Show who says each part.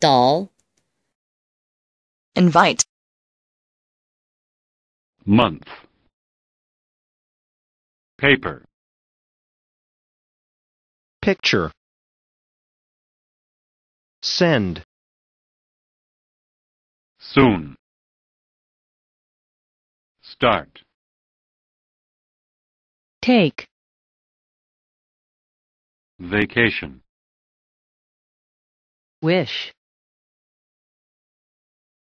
Speaker 1: Doll. Invite. Month. Paper. Picture. Send. Soon. Start. Take. Vacation. Wish.